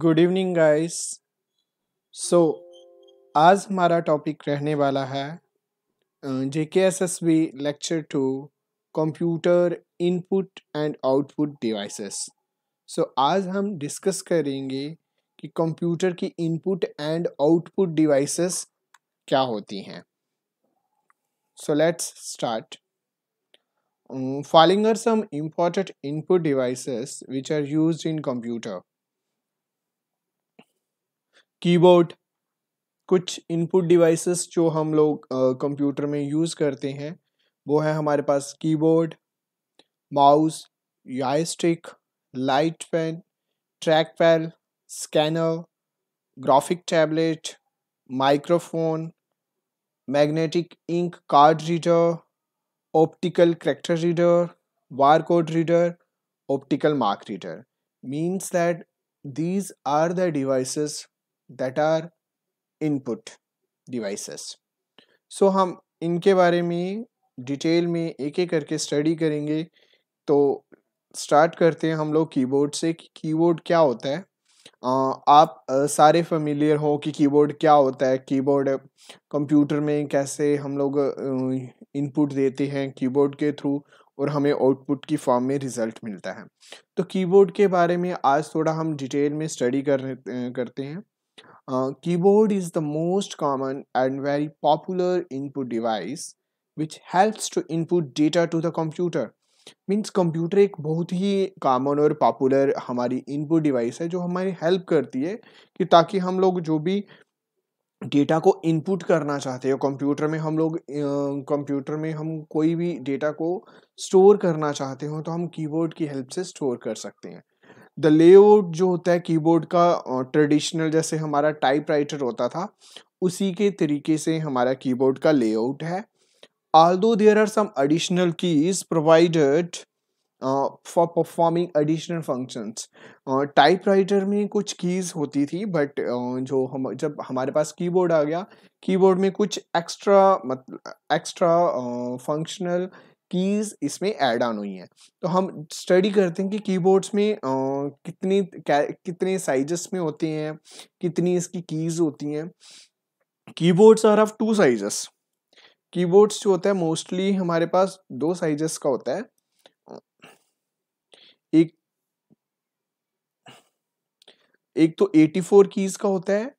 Good evening guys so आज हमारा topic रहने वाला है J K S S B lecture two computer input and output devices so आज हम डिस्कस करेंगे कि कंप्यूटर की इनपुट एंड आउटपुट डिवाइसेस क्या होती हैं so let's start following are some important input devices which are used in computer keyboard कुछ input devices जो हम लोग कंप्यूटर में यूज़ करते हैं वो है हमारे पास keyboard mouse joystick light pen track ball scanner graphic tablet microphone magnetic ink card reader optical character reader bar code reader optical mark reader means that these are the devices that are input devices so हम इनके बारे में detail में एक एक करके study करेंगे तो स्टार्ट करते हैं हम लोग कीबोर्ड से कि कीबोर्ड क्या होता है आप सारे फेमिलियर हो कि कीबोर्ड क्या होता है कीबोर्ड कंप्यूटर में कैसे हम लोग इनपुट देते हैं कीबोर्ड के थ्रू और हमें आउटपुट की फॉर्म में रिजल्ट मिलता है तो कीबोर्ड के बारे में आज थोड़ा हम डिटेल में स्टडी कर करते हैं Uh, keyboard is the most common and very popular input device which helps to input data to the computer. Means computer एक बहुत ही कॉमन और पॉपुलर हमारी इनपुट डिवाइस है जो हमारी हेल्प करती है कि ताकि हम लोग जो भी डेटा को इनपुट करना चाहते हैं कंप्यूटर में हम लोग कंप्यूटर में हम कोई भी डेटा को स्टोर करना चाहते हो तो हम कीबोर्ड की हेल्प से स्टोर कर सकते हैं द लेआउट जो होता है कीबोर्ड का ट्रेडिशनल जैसे हमारा टाइपराइटर होता था उसी के तरीके से हमारा कीबोर्ड का लेआउट है although though are are some additional keys provided for performing additional functions typewriter में कुछ कीज होती थी बट uh, जो हम जब हमारे पास कीबोर्ड आ गया कीबोर्ड में कुछ एक्स्ट्रा मतलब एक्स्ट्रा फंक्शनल uh, कीज़ इसमें ऐड ऑन हुई हैं तो हम स्टडी करते हैं कि कीबोर्ड्स में कितने कितने साइजेस में होते हैं कितनी इसकी कीज़ होती हैं keyboards are of two sizes keyboards जो होता है मोस्टली हमारे पास दो साइजेस का होता है एक एक तो 84 कीज़ का होता है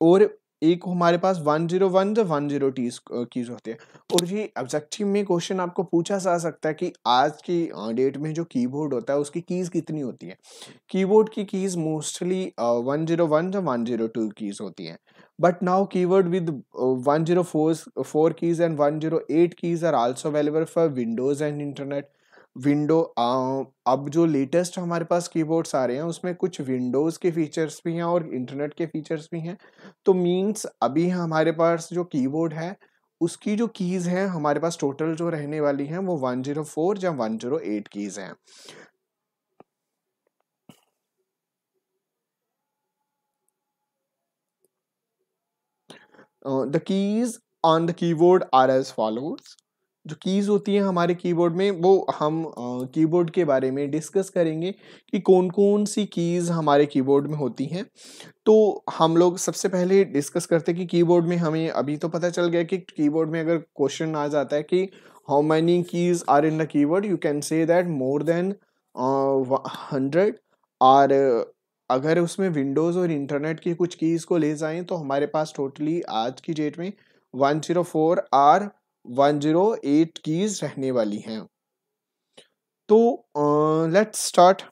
और एक हमारे पास वन जीरो वन या वन जीरो टी कीज होती है और ये ऑब्जेक्टिव में क्वेश्चन आपको पूछा जा सकता है कि आज की डेट में जो कीबोर्ड होता है उसकी कीज़ कितनी होती है कीबोर्ड की keys mostly one zero one या वन जीरो टू कीज़ होती है but now with one zero four four keys and one zero eight keys are also available for windows and internet window अब जो latest हमारे पास keyboards आ रहे हैं उसमें कुछ विंडोज़ के फीचर्स भी हैं और इंटरनेट के फीचर्स भी हैं तो मीन्स अभी हमारे पास जो कीबोर्ड है उसकी जो कीज़ हैं हमारे पास टोटल जो रहने वाली हैं वो 104 या 108 कीज़ हैं the keys on the keyboard are as follows जो कीज़ होती है हमारे कीबोर्ड में वो हम कीबोर्ड के बारे में डिस्कस करेंगे कि कौन कौन सी कीज़ हमारे कीबोर्ड में होती हैं तो हम लोग सबसे पहले डिस्कस करते हैं कि कीबोर्ड में हमें अभी तो पता चल गया कि कीबोर्ड में अगर क्वेश्चन आ जाता है कि how many keys are in the keyboard you can say that more than hundred और अगर उसमें विंडोज़ और इंटरनेट की कुछ कीज़ को ले जाएँ तो हमारे पास टोटली आज की डेट में one zero four or 108 keys रहने वाली हैं तो लेट्स स्टार्ट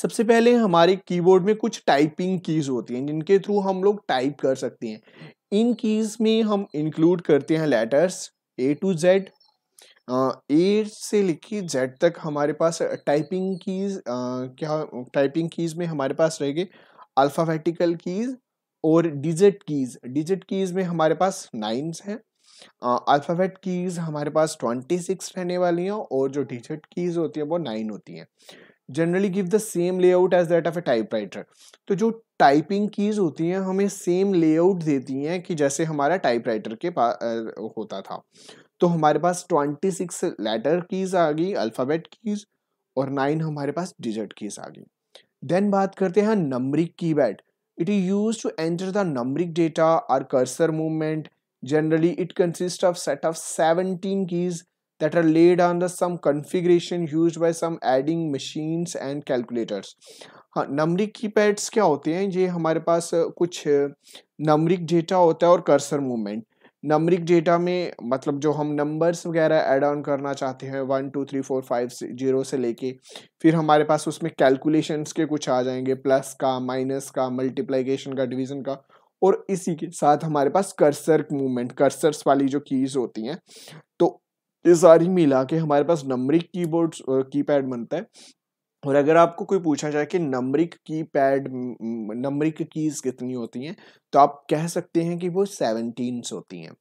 सबसे पहले हमारे कीबोर्ड में कुछ टाइपिंग कीज होती हैं जिनके थ्रू हम लोग टाइप कर सकते हैं इन कीज में हम इंक्लूड करते हैं letters A to Z A से लिखी जेड तक हमारे पास टाइपिंग कीज क्या टाइपिंग कीज में हमारे पास रहेंगे अल्फ़ाबेटिकल कीज और डिजिट कीज डिजिट कीज में हमारे पास नाइन्स हैं अल्फ़ाबेट कीज़ हमारे पास ट्वेंटी सिक्स रहने वाली हैं और जो डिजिट कीज़ होती है वो नाइन होती हैं generally give the same layout as that of a typewriter तो जो टाइपिंग कीज़ होती हैं हमें सेम लेआउट देती हैं कि जैसे हमारा टाइपराइटर के पास होता था तो हमारे पास ट्वेंटी सिक्स लेटर कीज़ आ गई अल्फ़ाबेट कीज़ और नाइन हमारे पास डिजिट कीज़ आ गई देन बात करते हैं numeric keypad it is use to enter the numeric data or cursor movement Generally, it consists of set of 17 keys that are laid under some configuration used by some adding machines and calculators. हाँ नमरिक की क्या होते हैं ये हमारे पास कुछ नमरिक data होता है और कर्सर मूवमेंट नंबरिक डेटा में मतलब जो हम नंबर्स वगैरह ऐड ऑन करना चाहते हैं one two three four five zero से लेके फिर हमारे पास उसमें कैलकुलेशंस के कुछ आ जाएंगे प्लस का माइनस का मल्टीप्लिकेशन का डिवीज़न का और इसी के साथ हमारे पास कर्सर मूवमेंट कर्सर्स वाली जो कीज होती हैं तो ये सारी मिला के हमारे पास नंबरिक कीबोर्ड कीपैड बनता है और अगर आपको कोई पूछा जाए कि नंबरिक की पैड नंबरिक कीज़ कितनी होती हैं तो आप कह सकते हैं कि वो सेवनटीन होती हैं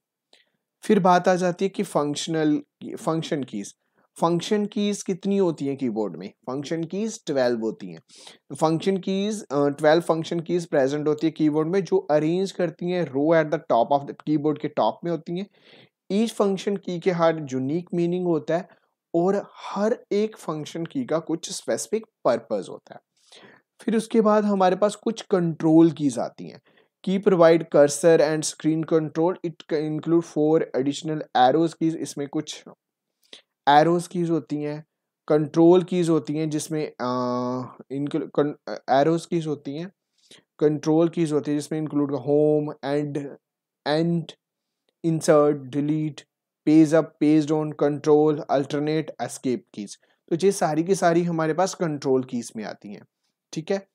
फिर बात आ जाती है कि functional function keys function keys कितनी होती हैं कीबोर्ड में फंक्शन कीज ट्वेल्व होती हैं function keys twelve function keys present होती है कीबोर्ड में जो अरेंज करती हैं row at the top of the keyboard के टॉप में होती हैं ईच फंक्शन की के हर यूनिक मीनिंग होता है और हर एक फंक्शन की का कुछ स्पेसिफिक पर्पज़ होता है फिर उसके बाद हमारे पास कुछ कंट्रोल कीज आती हैं की provide cursor and screen control it include four additional arrows keys इसमें कुछ एरोज कीज़ होती हैं कंट्रोल कीज़ होती हैं जिसमें इनके एरोज कीज़ होती हैं कंट्रोल कीज़ होती है जिसमें include home and end insert delete page up page on control alternate escape keys तो ये सारी की सारी हमारे पास कंट्रोल कीज़ में आती हैं ठीक है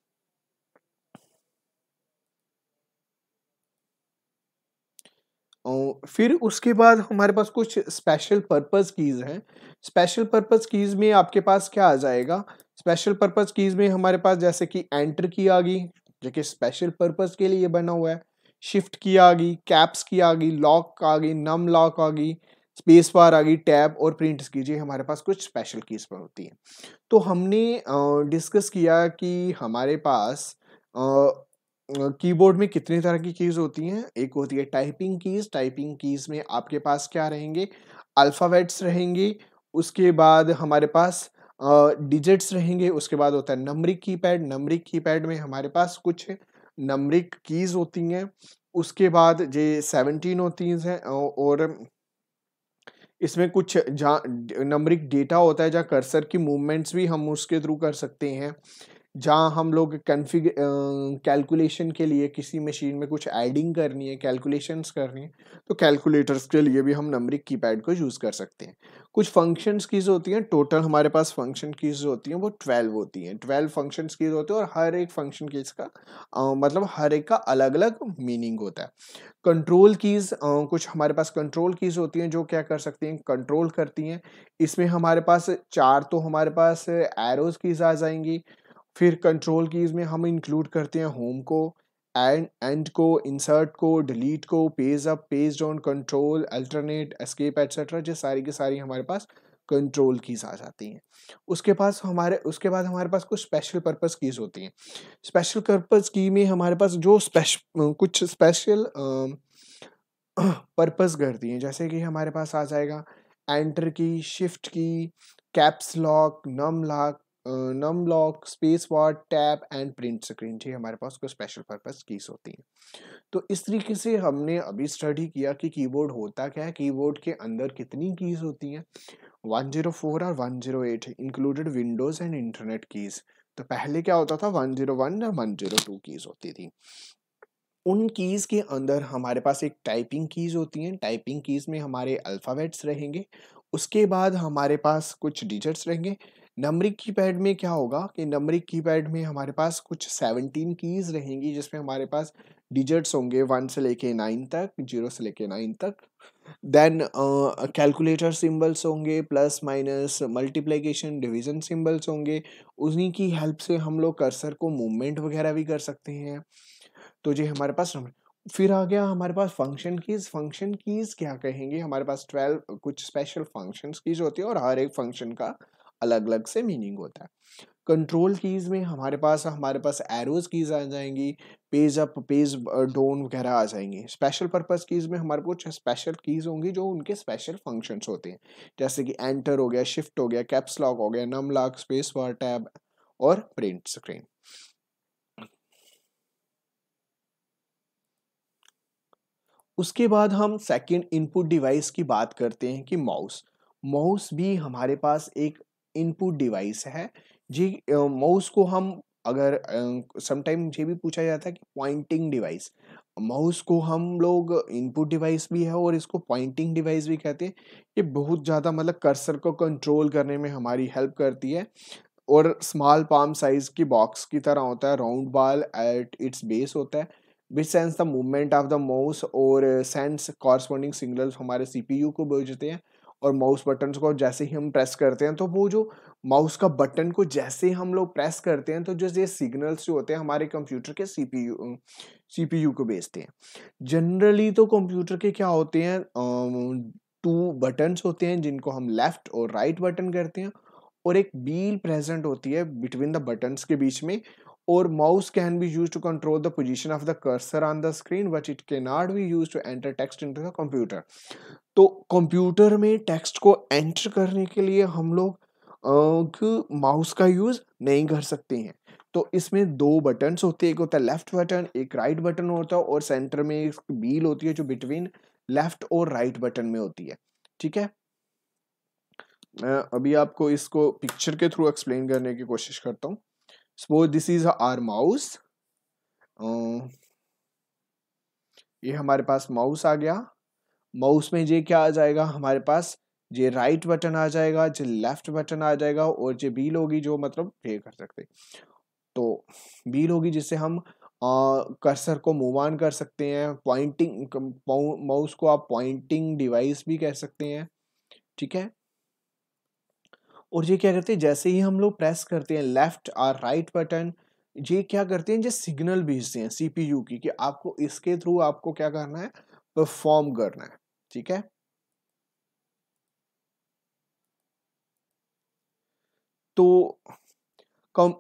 फिर उसके बाद हमारे पास कुछ स्पेशल पर्पस कीज़ हैं स्पेशल पर्पस कीज़ में आपके पास क्या आ जाएगा स्पेशल पर्पस कीज़ में हमारे पास जैसे कि एंटर की आ गई जो कि स्पेशल पर्पस के लिए बना हुआ है शिफ्ट की आ गई कैप्स की आ गई लॉक आ गई नम लॉक आ गई स्पेस बार आ गई टैब और प्रिंट्स कीजिए हमारे पास कुछ स्पेशल कीज़ पर होती हैं तो हमने डिस्कस किया कि हमारे पास कीबोर्ड में कितनी तरह की कीज़ होती हैं एक होती है टाइपिंग कीज़ टाइपिंग कीज़ में आपके पास क्या रहेंगे अल्फ़ावेट्स रहेंगे उसके बाद हमारे पास डिजिट्स uh, रहेंगे उसके बाद होता है नंबरिक कीपैड नंबरिक कीपैड में हमारे पास कुछ नंबरिक कीज़ होती हैं उसके बाद जे सेवनटीन होती हैं और इसमें कुछ जहाँ नंबरिक डेटा होता है जहाँ कर्सर की मूवमेंट्स भी हम उसके थ्रू कर सकते हैं जहाँ हम लोग कन्फिग कैलकुलेशन के लिए किसी मशीन में कुछ एडिंग करनी है कैलकुलेशंस करनी है तो कैलकुलेटर्स के लिए भी हम नंबरिक कीपैड को यूज़ कर सकते हैं कुछ फंक्शंस कीज होती हैं टोटल हमारे पास फंक्शन कीज होती हैं वो ट्वेल्व होती हैं ट्वेल्व फंक्शन कीज होते हैं और हर एक फंक्शन कीज का आ, मतलब हर एक का अलग अलग मीनिंग होता है कंट्रोल कीज कुछ हमारे पास कंट्रोल कीज होती हैं जो क्या कर सकती हैं कंट्रोल करती हैं इसमें हमारे पास चार तो हमारे पास एरोज कीज आ जाएंगी फिर कंट्रोल कीज़ में हम इंक्लूड करते हैं होम को एंड एंड को इंसर्ट को डिलीट को page up page on control alternate escape etcetera जो सारी की सारी हमारे पास कंट्रोल कीज आ जाती हैं उसके पास हमारे उसके बाद हमारे पास कुछ स्पेशल पर्पज़ कीज होती हैं स्पेशल पर्पज़ की में हमारे पास जो स्पेश कुछ स्पेशल पर्पज़ करती हैं जैसे कि हमारे पास आ जाएगा enter key shift key caps lock num lock num lock space bar tab and print screen जी हमारे पास कोई स्पेशल पर्पस कीस होती हैं तो इस तरीके से हमने अभी स्टडी किया कि कीबोर्ड होता क्या है कीबोर्ड के अंदर कितनी कीस होती हैं 104 और 108 included Windows and internet keys तो पहले क्या होता था 101 और 102 कीज़ होती थी उन कीज़ के अंदर हमारे पास एक टाइपिंग कीज़ होती हैं टाइपिंग कीज़ में हमारे अल्फ़ाबेट्स रहेंगे उसके बाद हमारे पास कुछ डिजिट्स रहेंगे नंबरिंग कीपैड में क्या होगा कि नंबरिंग कीपैड में हमारे पास कुछ सेवनटीन कीज़ रहेंगी जिसमें हमारे पास डिजिट्स होंगे वन से लेके नाइन तक जीरो से लेके नाइन तक देन कैलकुलेटर सिंबल्स होंगे plus minus multiplication division symbols होंगे उन्हीं की हेल्प से हम लोग कर्सर को मूवमेंट वगैरह भी कर सकते हैं तो ये हमारे पास फिर आ गया हमारे पास फंक्शन कीज फंक्शन कीज क्या कहेंगे हमारे पास ट्वेल्व कुछ स्पेशल फंक्शंस कीज होती है और हर एक फंक्शन का अलग अलग से मीनिंग होता है कंट्रोल कीज़ में हमारे पास हमारे पास एरोज कीज़ आ जाएंगी पेज अप पेज डोन वगैरह आ जाएंगी स्पेशल पर्पज़ कीज़ में हमारे कुछ स्पेशल कीज़ होंगी जो उनके स्पेशल फंक्शंस होते हैं जैसे कि एंटर हो गया शिफ्ट हो गया कैप्स लॉक हो गया num lock space bar tab और प्रिंट स्क्रीन उसके बाद हम सेकंड इनपुट डिवाइस की बात करते हैं कि माउस माउस भी हमारे पास एक इनपुट डिवाइस है जी माउस को हम अगर समटाइम ये भी पूछा जाता है कि पॉइंटिंग डिवाइस माउस को हम लोग इनपुट डिवाइस भी है और इसको पॉइंटिंग डिवाइस भी कहते हैं ये बहुत ज़्यादा मतलब कर्सर को कंट्रोल करने में हमारी हेल्प करती है और स्मॉल पाम साइज की बॉक्स की तरह होता है round ball at its base होता है which sense the movement of the mouse और सेंस कॉरस्पॉन्डिंग सिग्नल्स हमारे सीपीयू को भेजते हैं और माउस बटन को जैसे ही हम प्रेस करते हैं तो वो जो माउस का बटन को जैसे ही हम लोग प्रेस करते हैं तो जो ये सिग्नल्स जो होते हैं हमारे कंप्यूटर के C P C P U को भेजते हैं जनरली तो कंप्यूटर के क्या होते हैं टू बटन्स होते हैं जिनको हम लेफ्ट और राइट right बटन करते हैं और एक बील प्रेजेंट होती है बिटवीन द बटन्स के बीच में or mouse can be used to control the position of the cursor on the screen but it cannot be used to enter text into the computer तो computer में text को enter करने के लिए हम लोग माउस का यूज़ नहीं कर सकते हैं तो इसमें दो बटन होते हैं एक होता है लेफ्ट बटन एक राइट बटन होता है और सेंटर में एक बील होती है जो बिटवीन लेफ्ट और राइट बटन में होती है ठीक है मैं अभी आपको इसको पिक्चर के थ्रू एक्सप्लेन करने की कोशिश करता हूँ suppose this is our mouse ये हमारे पास माउस आ गया माउस में ये क्या आ जाएगा हमारे पास ये राइट बटन आ जाएगा जो लेफ्ट बटन आ जाएगा और जो बील होगी जो मतलब ये कर सकते तो बील होगी जिससे हम आ, कर्सर को मूव ऑन कर सकते हैं पॉइंटिंग माउस को आप पॉइंटिंग डिवाइस भी कह सकते हैं ठीक है और ये क्या करते हैं जैसे ही हम लोग प्रेस करते हैं लेफ्ट और राइट बटन ये क्या करते हैं जो सिग्नल भेजते हैं सीपीयू की कि आपको इसके थ्रू आपको क्या करना है परफॉर्म करना है ठीक है तो कम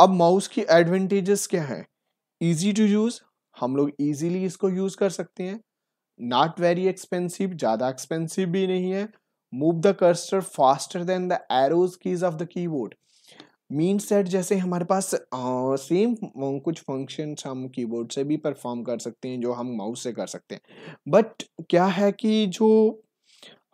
अब माउस की एडवांटेजेस क्या है इजी टू यूज हम लोग इजीली इसको यूज कर सकते हैं नॉट वेरी एक्सपेंसिव ज़्यादा एक्सपेंसिव भी नहीं है move the cursor faster than the arrows keys of the keyboard mean set जैसे हमारे पास सेम uh, कुछ फंक्शन हम कीबोर्ड से भी परफॉर्म कर सकते हैं जो हम माउस से कर सकते हैं बट क्या है कि जो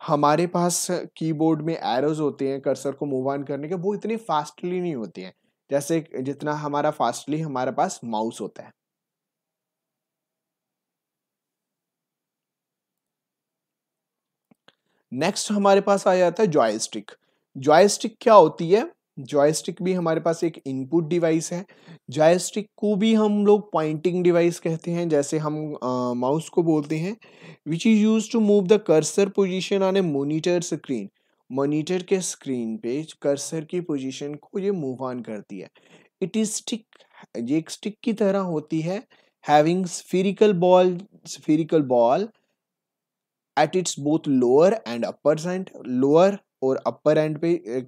हमारे पास कीबोर्ड में एरोज होते हैं कर्सर को मूव ऑन करने के वो इतने फास्टली नहीं होते हैं जैसे जितना हमारा फास्टली हमारे पास माउस होता है नेक्स्ट हमारे पास आ जाता है जॉयस्टिक जॉयस्टिक क्या होती है जॉयस्टिक भी हमारे पास एक इनपुट डिवाइस है जॉयस्टिक को भी हम लोग पॉइंटिंग डिवाइस कहते हैं जैसे हम माउस को बोलते हैं which is use to move the cursor position on a monitor screen monitor के स्क्रीन पे कर्सर की पोजीशन को ये मूव ऑन करती है इट इज स्टिक ये एक स्टिक की तरह होती है having spherical ball spherical ball at its both lower and upper end lower और अपर एंड पे एक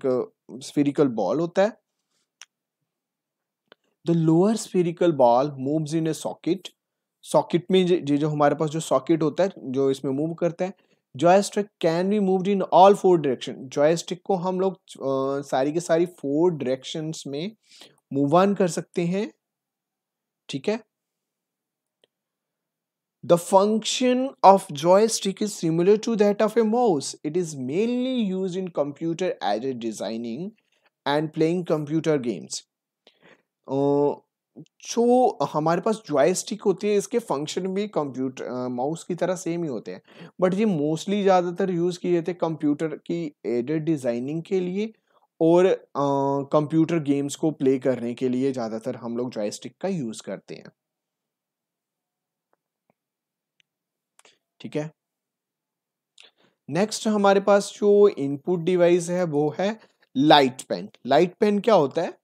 स्फेरिकल uh, बॉल होता है the lower spherical ball moves in a socket socket में ये जो हमारे पास जो सॉकेट होता है जो इसमें मूव करते हैं joystick can be moved in all four direction joystick को हम लोग uh, सारी के सारी फोर डायरेक्शंस में मूव ऑन कर सकते हैं ठीक है The function of joystick is similar to that of a mouse. It is mainly used in computer aided designing and playing computer games. Uh, जो हमारे पास joystick होती है इसके function भी कंप्यूटर mouse की तरह same ही होते हैं but ये mostly ज़्यादातर use किए जाते हैं computer की aided designing के लिए और computer games को play करने के लिए ज़्यादातर हम लोग joystick का use करते हैं ठीक है नेक्स्ट हमारे पास जो इनपुट डिवाइस है वो है लाइट पेन लाइट पेन क्या होता है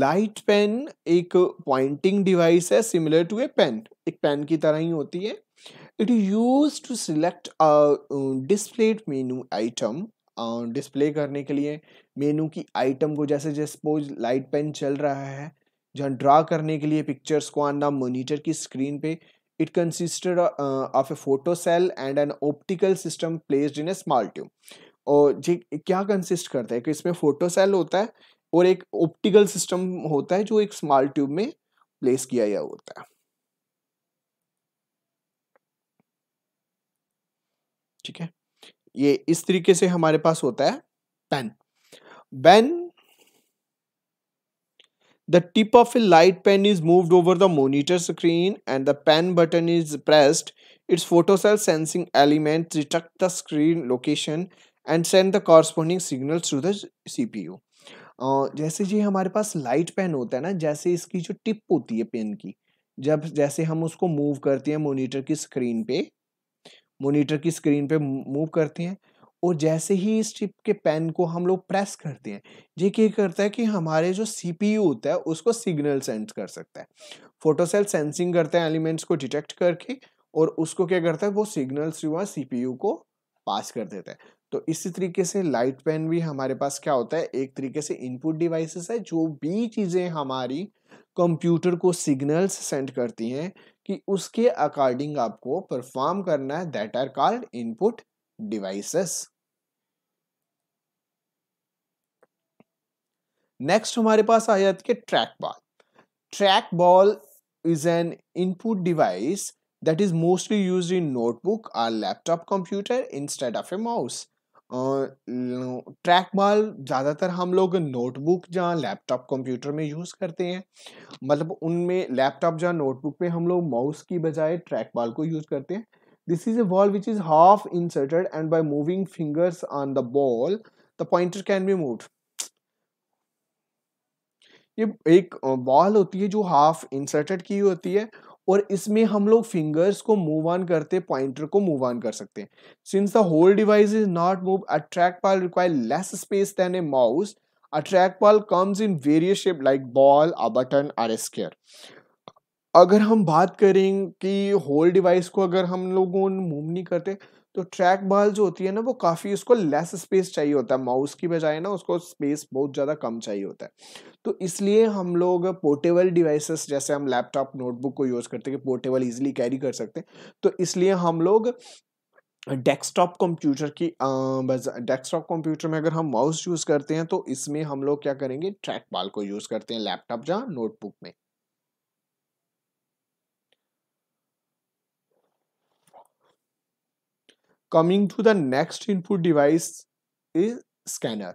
लाइट uh, पेन एक पॉइंटिंग डिवाइस है सिमिलर टू ए पेन एक पेन की तरह ही होती है it use to select displayed menu item display करने के लिए मेनू की आइटम को जैसे जैसे सपोज लाइट पेन चल रहा है जहाँ ड्रा करने के लिए पिक्चर्स को आना मोनिटर की स्क्रीन पे It consisted uh, of a photocell and an optical system placed in a small tube. और जी क्या कंसिस्ट करता है कि इसमें फोटोसेल होता है और एक ऑप्टिकल सिस्टम होता है जो एक स्मॉल ट्यूब में प्लेस किया गया होता है ठीक है ये इस तरीके से हमारे पास होता है pen pen The tip of a light pen is moved over the monitor screen and the pen button is pressed. Its photocell sensing element detects the screen location and send the corresponding signals to the CPU. Uh, जैसे जी हमारे पास light pen होता है ना जैसे इसकी जो tip होती है पेन की जब जैसे हम उसको मूव करते हैं मोनीटर की स्क्रीन पे मोनीटर की स्क्रीन पे मूव करते हैं और जैसे ही इस चिप के पेन को हम लोग प्रेस करते हैं ये क्या करता है कि हमारे जो सी होता है उसको सिग्नल सेंस कर सकता है फोटोसेल सेंसिंग करता है एलिमेंट्स को डिटेक्ट करके और उसको क्या करता है वो सिग्नल्स जो है सीपीयू को पास कर देता है तो इसी तरीके से लाइट पेन भी हमारे पास क्या होता है एक तरीके से इनपुट डिवाइसेस है जो भी चीज़ें हमारी कंप्यूटर को सिग्नल्स सेंड करती हैं कि उसके अकॉर्डिंग आपको परफॉर्म करना है that are called input devices next हमारे पास आ जाती है track ball track ball is an input device that is mostly use in notebook or laptop computer instead of a mouse track ball ज़्यादातर हम लोग नोटबुक जहाँ लैपटॉप कंप्यूटर में यूज़ करते हैं मतलब उनमें लैपटॉप जहाँ नोटबुक में हम लोग माउस की बजाय ट्रैक बॉल को यूज़ करते हैं this is a ball which is half inserted and by moving fingers on the ball the pointer can be moved ये एक बॉल होती है जो हाफ इंसर्टेड की होती है और इसमें हम लोग फिंगर्स को मूव ऑन करते पॉइंटर को मूव ऑन कर सकते हैं since the whole device is not move a track ball require less space than a mouse a track ball comes in various shape like ball a button और square अगर हम बात करें कि होल डिवाइस को अगर हम लोगों मूव नहीं करते तो ट्रैक बॉल जो होती है ना वो काफ़ी उसको लेस स्पेस चाहिए होता है माउस की बजाय ना उसको स्पेस बहुत ज़्यादा कम चाहिए होता है तो इसलिए हम लोग पोर्टेबल डिवाइसेस जैसे हम लैपटॉप नोटबुक को यूज़ करते हैं पोर्टेबल इजिली कैरी कर सकते हैं तो इसलिए हम लोग डेस्कटॉप कंप्यूटर की डेस्कटॉप कंप्यूटर में अगर हम माउस यूज़ करते हैं तो इसमें हम लोग क्या करेंगे ट्रैक बॉल को यूज़ करते हैं लैपटॉप या नोटबुक में coming to the next input device is scanner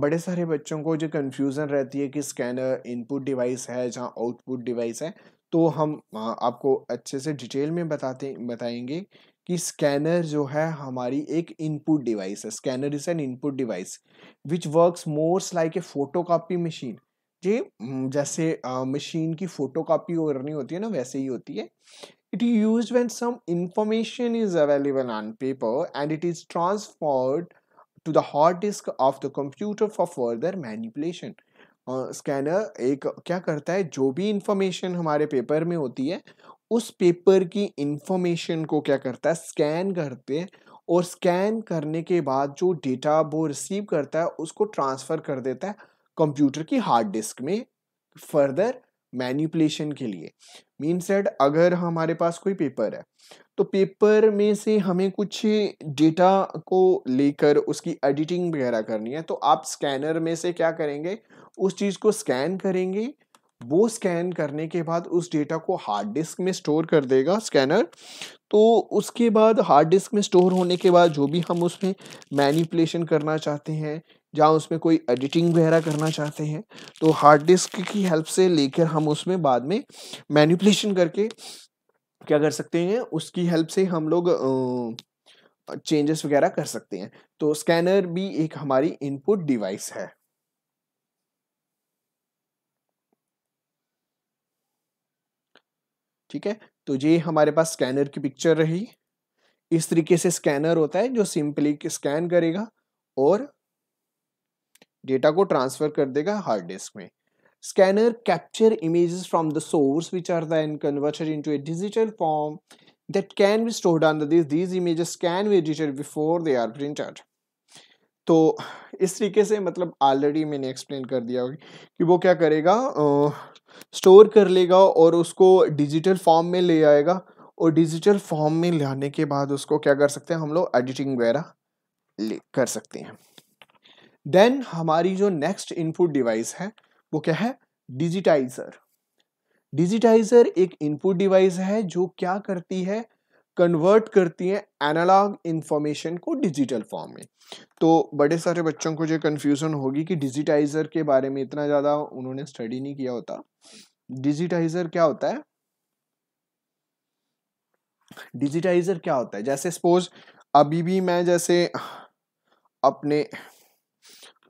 बड़े सारे बच्चों को जो कन्फ्यूज़न रहती है कि स्कैनर इनपुट डिवाइस है जहाँ आउटपुट डिवाइस है तो हम आपको अच्छे से डिटेल में बताते बताएंगे कि स्कैनर जो है हमारी एक इनपुट डिवाइस है scanner is an input device which works more like a photo copy machine कि जैसे मशीन की फोटो कापी करनी होती है ना वैसे ही होती है it is use when some information is available on paper and it is transferred to the hard disk of the computer for further manipulation scanner एक क्या करता है जो भी इंफॉर्मेशन हमारे पेपर में होती है उस पेपर की इंफॉर्मेशन को क्या करता है स्कैन करते हैं और स्कैन करने के बाद जो डेटा वो रिसीव करता है उसको ट्रांसफ़र कर देता है कंप्यूटर की हार्ड डिस्क में फर्दर मैन्यूपलेशन के लिए मीन सेट अगर हमारे पास कोई पेपर है तो पेपर में से हमें कुछ डेटा को लेकर उसकी एडिटिंग वगैरह करनी है तो आप स्कैनर में से क्या करेंगे उस चीज़ को स्कैन करेंगे वो स्कैन करने के बाद उस डेटा को हार्ड डिस्क में स्टोर कर देगा स्कैनर तो उसके बाद हार्ड डिस्क में स्टोर होने के बाद जो भी हम उसमें मैनिपुलेशन करना चाहते हैं जहाँ उसमें कोई एडिटिंग वगैरह करना चाहते हैं तो हार्ड डिस्क की हेल्प से लेकर हम उसमें बाद में मैनिपुलेशन करके क्या कर सकते हैं उसकी हेल्प से हम लोग चेंजेस वगैरह कर सकते हैं तो स्कैनर भी एक हमारी इनपुट डिवाइस है ठीक है तो ये हमारे पास स्कैनर की पिक्चर रही इस तरीके से स्कैनर होता है जो सिंपली स्कैन करेगा और डेटा को ट्रांसफर कर देगा हार्ड डिस्क में scanner capture images from the source which are then converted into a digital form that can be stored under this these images can be edited before they are printed तो इस तरीके से मतलब already मैंने explain कर दिया होगी कि वो क्या करेगा स्टोर uh, कर लेगा और उसको डिजिटल फॉर्म में ले आएगा और डिजिटल फॉर्म में लाने के बाद उसको क्या कर सकते हैं हम लोग एडिटिंग वगैरह ले कर सकते हैं देन हमारी जो नेक्स्ट इनपुट डिवाइस है वो क्या है डिजिटाइजर डिजिटाइजर एक इनपुट डिवाइस है जो क्या करती है कन्वर्ट करती है एनालॉग इन्फॉर्मेशन को डिजिटल फॉर्म में तो बड़े सारे बच्चों को जो कन्फ्यूज़न होगी कि डिजिटाइज़र के बारे में इतना ज़्यादा उन्होंने स्टडी नहीं किया होता डिजिटाइज़र क्या होता है डिजिटाइज़र क्या होता है जैसे सपोज अभी भी मैं जैसे अपने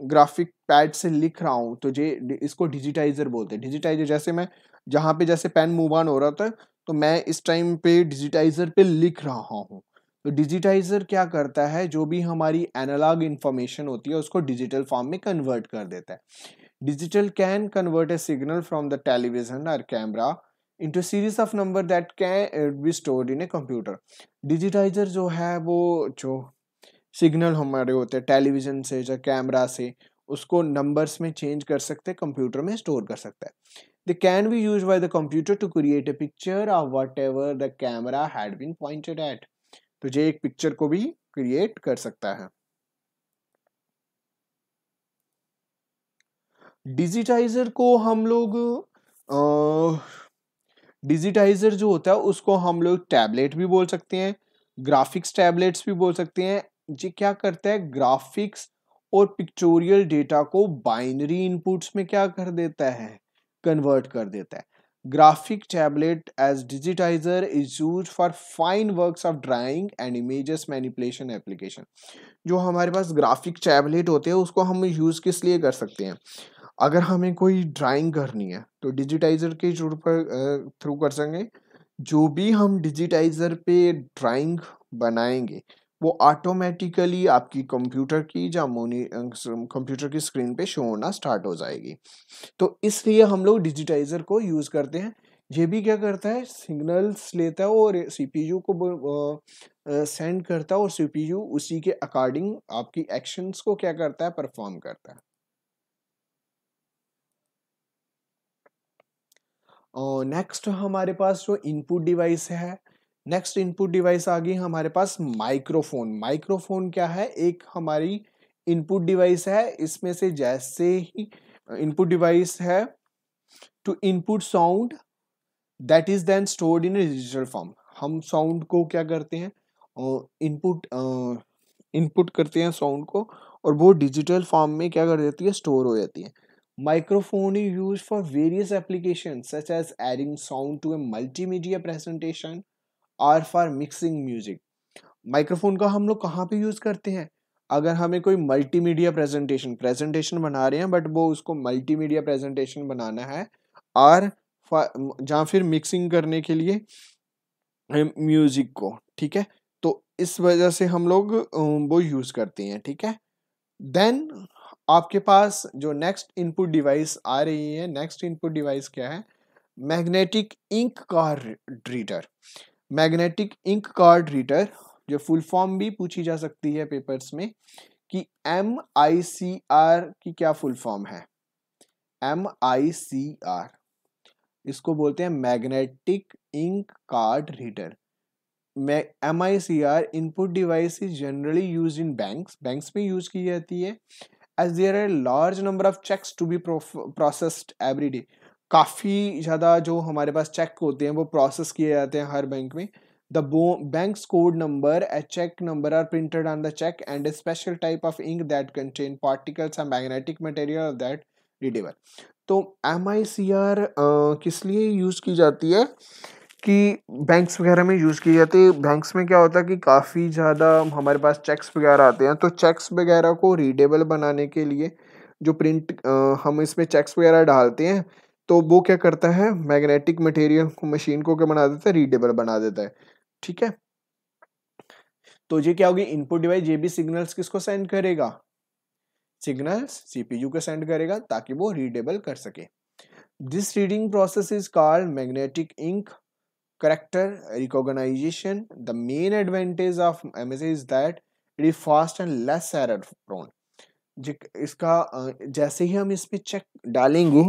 ग्राफिक पैड से लिख रहा हूँ तो ये इसको डिजिटाइजर बोलते हैं डिजिटाइजर जैसे मैं जहाँ पे जैसे पेन मूव ऑन हो रहा था तो मैं इस टाइम पे डिजिटाइजर पे लिख रहा हूँ तो डिजिटाइजर क्या करता है जो भी हमारी एनालॉग इन्फॉर्मेशन होती है उसको डिजिटल फॉर्म में कन्वर्ट कर देता है digital can convert a signal from the television और camera into series of number that can be stored in a computer digitizer जो है वो जो सिग्नल हमारे होते हैं टेलीविज़न से या कैमरा से उसको नंबर्स में चेंज कर सकते हैं कंप्यूटर में स्टोर तो कर सकता है the can be use by the computer to create a picture of whatever the camera had been pointed at तो ये एक पिक्चर को भी क्रिएट कर सकता है डिजिटाइजर को हम लोग डिजिटाइजर जो होता है उसको हम लोग टैबलेट भी बोल सकते हैं ग्राफिक्स टैबलेट्स भी बोल सकते हैं ये क्या करता है ग्राफिक्स और पिक्चोरियल डेटा को बाइनरी इनपुट्स में क्या कर देता है कन्वर्ट कर देता है graphic tablet as digitizer is use for fine works of drawing and images manipulation application जो हमारे पास ग्राफिक टैबलेट होते हैं उसको हम यूज़ किस लिए कर सकते हैं अगर हमें कोई ड्राइंग करनी है तो डिजिटाइजर के जोड़ पर थ्रू कर सकेंगे जो भी हम डिजिटाइजर पे ड्राइंग बनाएंगे वो ऑटोमेटिकली आपकी कंप्यूटर की या मोनी कंप्यूटर की स्क्रीन पे शो होना स्टार्ट हो जाएगी तो इसलिए हम लोग डिजिटाइज़र को यूज़ करते हैं ये भी क्या करता है सिग्नल्स लेता है और सीपीयू को सेंड करता है और सीपीयू उसी के अकॉर्डिंग आपकी एक्शंस को क्या करता है परफॉर्म करता है नेक्स्ट uh, हमारे पास जो इनपुट डिवाइस है नेक्स्ट इनपुट डिवाइस आ गई हमारे पास माइक्रोफोन माइक्रोफोन क्या है एक हमारी इनपुट डिवाइस है इसमें से जैसे ही इनपुट डिवाइस है to input sound that is then stored in digital form हम साउंड को क्या करते हैं इनपुट इनपुट करते हैं साउंड को और वो डिजिटल फॉर्म में क्या कर देती है स्टोर हो जाती है microphone use for various application such as adding sound to a multimedia presentation presentation or for mixing music microphone का हम लोग कहाँ पे यूज़ करते हैं अगर हमें कोई मल्टीमीडिया प्रेजेंटेशन प्रेजेंटेशन बना रहे हैं बट वो उसको मल्टीमीडिया प्रेजेंटेशन बनाना है और जहाँ फिर मिक्सिंग करने के लिए म्यूजिक को ठीक है तो इस वजह से हम लोग वो यूज़ करते हैं ठीक है देन आपके पास जो नेक्स्ट इनपुट डिवाइस आ रही है नेक्स्ट इनपुट डिवाइस क्या है magnetic ink car reader magnetic ink card reader जो फुल फॉर्म भी पूछी जा सकती है पेपर्स में कि एम आई सी आर की क्या फुल फॉर्म है एम आई सी आर इसको बोलते हैं magnetic ink card reader M I C R input device is generally use in banks banks में यूज की जाती है as there are large number of cheques to be processed every day काफ़ी ज़्यादा जो हमारे पास चेक होते हैं वो प्रोसेस किए जाते हैं हर बैंक में The code number a cheque number are printed on the cheque and a special type of ink that contain particles particles magnetic material of that readable तो एम आई सी आर किस लिए use की जाती है कि banks वगैरह में use की जाती है बैंक्स में क्या होता है कि काफ़ी ज़्यादा हमारे पास चेक्स वगैरह आते हैं तो चेक्स वगैरह को रिडेबल बनाने के लिए जो प्रिंट हम इसमें चेक्स वगैरह डालते हैं तो वो क्या करता है मैग्नेटिक मटेरियल को मशीन को क्या बना देता है रीडेबल बना देता है ठीक है तो ये क्या होगी इनपुट डिवाइस ये भी सिग्नल्स किसको सेंड करेगा सिग्नल्स सीपीयू को सेंड करेगा ताकि वो रीडेबल कर सके this reading process is called magnetic ink character recognition the main advantage of ms is that it is fast and less error prone इसका जैसे ही हम इस पर चेक डालेंगे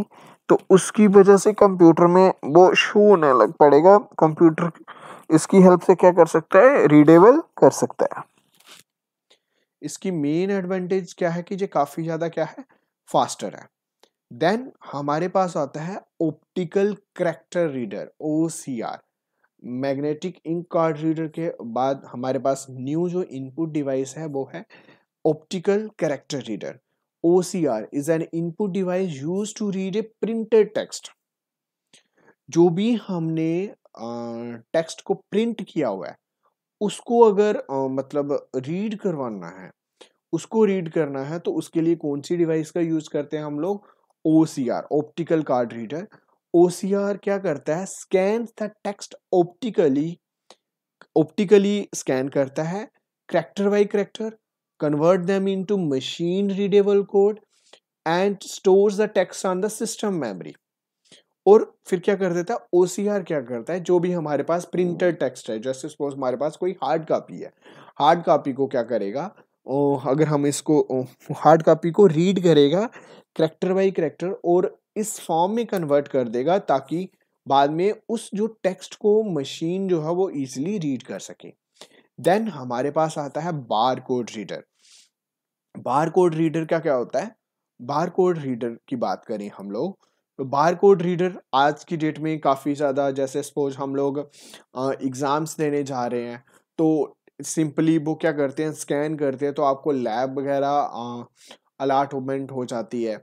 तो उसकी वजह से कंप्यूटर में वो शो होने लग पड़ेगा कंप्यूटर इसकी हेल्प से क्या कर सकता है रीडेबल कर सकता है इसकी मेन एडवांटेज क्या है कि ये काफ़ी ज़्यादा क्या है फास्टर है देन हमारे पास आता है ऑप्टिकल करेक्टर रीडर ओ मैग्नेटिक इंक कार्ड रीडर के बाद हमारे पास न्यू जो इनपुट डिवाइस है वो है optical character reader OCR is an input device used to read a printed text. जो भी हमने टेक्स्ट को प्रिंट किया हुआ है उसको अगर आ, मतलब रीड करवाना है उसको रीड करना है तो उसके लिए कौन सी डिवाइस का यूज करते हैं हम लोग O C R optical card reader O C R क्या करता है scan the text optically optically scan करता है character by character convert them into machine readable code and stores the text on the system memory और फिर क्या कर देता है ओ क्या करता है जो भी हमारे पास प्रिंटेड टेक्स्ट hmm. है जैसे सपोज हमारे पास कोई हार्ड कॉपी है हार्ड कॉपी को क्या करेगा ओ, अगर हम इसको हार्ड कॉपी को रीड करेगा करेक्टर बाई करेक्टर और इस फॉर्म में कन्वर्ट कर देगा ताकि बाद में उस जो टेक्स्ट को मशीन जो है वो ईजिली रीड कर सके देन हमारे पास आता है bar code reader bar code reader का क्या होता है बार कोड रीडर की बात करें हम लोग तो बार कोड रीडर आज की डेट में काफ़ी ज़्यादा जैसे सपोज हम लोग एग्ज़ाम्स देने जा रहे हैं तो सिंपली वो क्या करते हैं स्कैन करते हैं तो आपको लैब वगैरह अलाटमेंट हो जाती है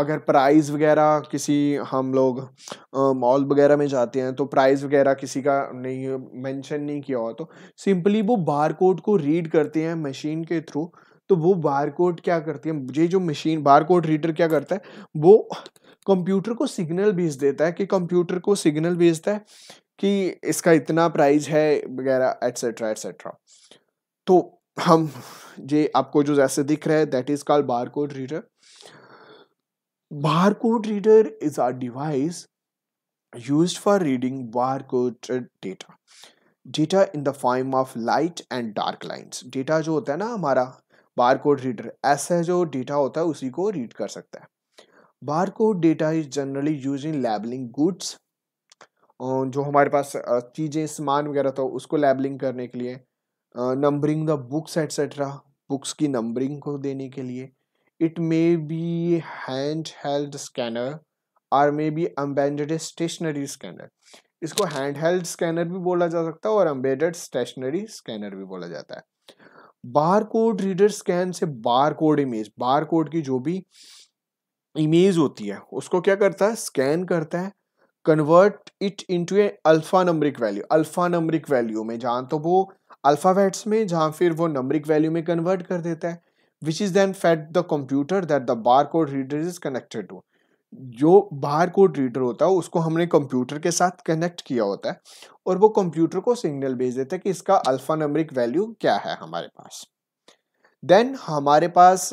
अगर प्राइज़ वगैरह किसी हम लोग मॉल वगैरह में जाते हैं तो प्राइज़ वगैरह किसी का नहीं मेंशन नहीं किया हो तो सिंपली वो बार कोड को रीड करते हैं मशीन के थ्रू तो वो बार कोड क्या करती है ये जो मशीन बार कोड रीडर क्या करता है वो कंप्यूटर को सिग्नल भेज देता है कि कंप्यूटर को सिग्नल भेजता है कि इसका इतना प्राइस है वगैरह एट्सेट्रा एट्सेट्रा तो हम जे आपको जो जैसे दिख रहा है that is called bar code reader bar code reader is a device use for reading bar code data data in the form of light and dark lines data जो होता है ना हमारा बार कोड रीडर ऐसा जो डेटा होता है उसी को रीड कर सकता है bar code data is generally use in labelling goods जो हमारे पास चीजें सामान वगैरह था तो उसको लेबलिंग करने के लिए numbering the books etcetera books की नंबरिंग को देने के लिए it may be hand held scanner or may be embedded stationary scanner इसको हैंड हेल्ड स्कैनर भी बोला जा सकता है और अम्बेडेड स्टेशनरी स्कैनर भी बोला जाता है बार कोड रीडर स्कैन से bar code image bar code की जो भी इमेज होती है उसको क्या करता है स्कैन करता है convert it into a alphanumeric value alphanumeric value में जान तो वो अल्फ़ाबेट्स में जहाँ फिर वो नंबरिक वैल्यू में कन्वर्ट कर देता है which is then fed the computer that the bar code reader is connected to जो बार कोड रीडर होता है उसको हमने कंप्यूटर के साथ कनेक्ट किया होता है और वो कंप्यूटर को सिग्नल भेज देता है कि इसका अल्फ़ा नंबरिक वैल्यू क्या है हमारे पास देन हमारे पास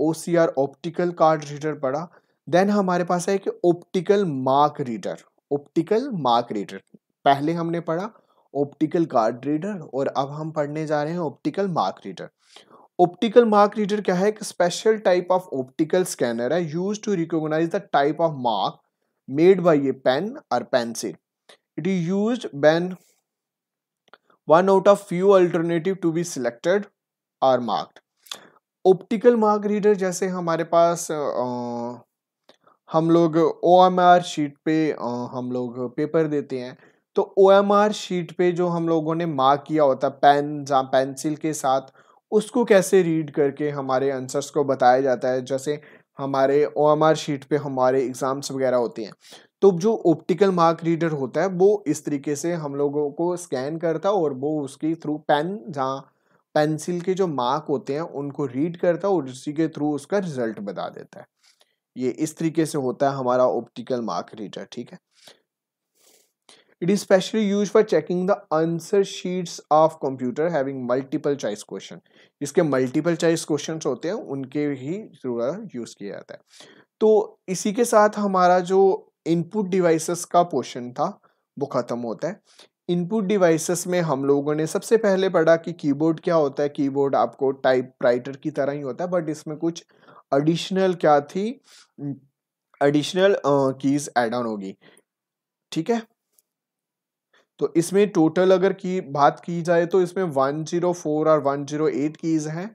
O C R optical card reader पड़ा देन हमारे पास है कि optical mark reader optical mark reader पहले हमने पढ़ा ऑप्टिकल कार्ड रीडर और अब हम पढ़ने जा रहे हैं optical mark reader optical mark reader क्या है एक special type of optical scanner है use to recognise the type of mark made by a pen और pencil it is use when one out of few alternative to be selected are marked optical mark reader जैसे हमारे पास आ, हम लोग ओ M R sheet पे आ, हम लोग paper देते हैं तो ओ एम आर शीट पे जो हम लोगों ने मार्क किया होता पेन या पेंसिल के साथ उसको कैसे रीड करके हमारे आंसर्स को बताया जाता है जैसे हमारे ओ एम आर शीट पे हमारे एग्ज़ाम्स वगैरह होते हैं तो जो ऑप्टिकल मार्क रीडर होता है वो इस तरीके से हम लोगों को स्कैन करता और वो उसके थ्रू पेन जहाँ पेंसिल के जो मार्क होते हैं उनको रीड करता और उसी के थ्रू उसका रिजल्ट बता देता है ये इस तरीके से होता है हमारा ऑप्टिकल मार्क रीडर ठीक है It is specially used for checking the answer sheets of computer having multiple choice question. इसके multiple choice questions होते हैं उनके ही थ्रू use किया जाता है तो इसी के साथ हमारा जो इनपुट डिवाइसेस का पोर्शन था वो ख़त्म होता है इनपुट डिवाइसेस में हम लोगों ने सबसे पहले पढ़ा कि कीबोर्ड क्या होता है कीबोर्ड आपको टाइप राइटर की तरह ही होता है बट इसमें कुछ एडिशनल क्या थी एडिशनल कीज़ एड ऑन होगी ठीक है तो इसमें टोटल अगर की बात की जाए तो इसमें 104 और 108 कीज़ हैं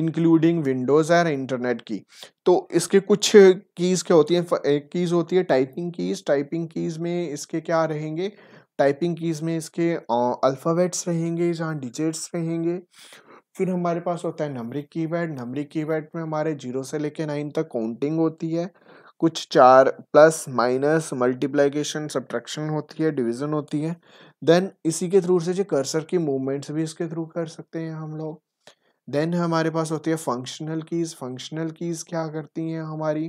इंक्लूडिंग विंडोज़ एंड इंटरनेट की तो इसके कुछ कीज़ क्या होती है एक कीज़ होती है टाइपिंग कीज़ टाइपिंग कीज़ में इसके क्या रहेंगे टाइपिंग कीज़ में इसके अल्फ़ाबेट्स रहेंगे जहाँ डिजिट्स रहेंगे फिर हमारे पास होता है नंबरिक कीपैड नंबरिक कीपैड में हमारे जीरो से लेके नाइन तक काउंटिंग होती है कुछ चार प्लस माइनस मल्टीप्लाइकेशन सब्ट्रैक्शन होती है डिवीजन होती है देन इसी के थ्रू से जो कर्सर की मूवमेंट्स भी इसके थ्रू कर सकते हैं हम लोग देन हमारे पास होती है फंक्शनल कीज फंक्शनल कीज क्या करती हैं हमारी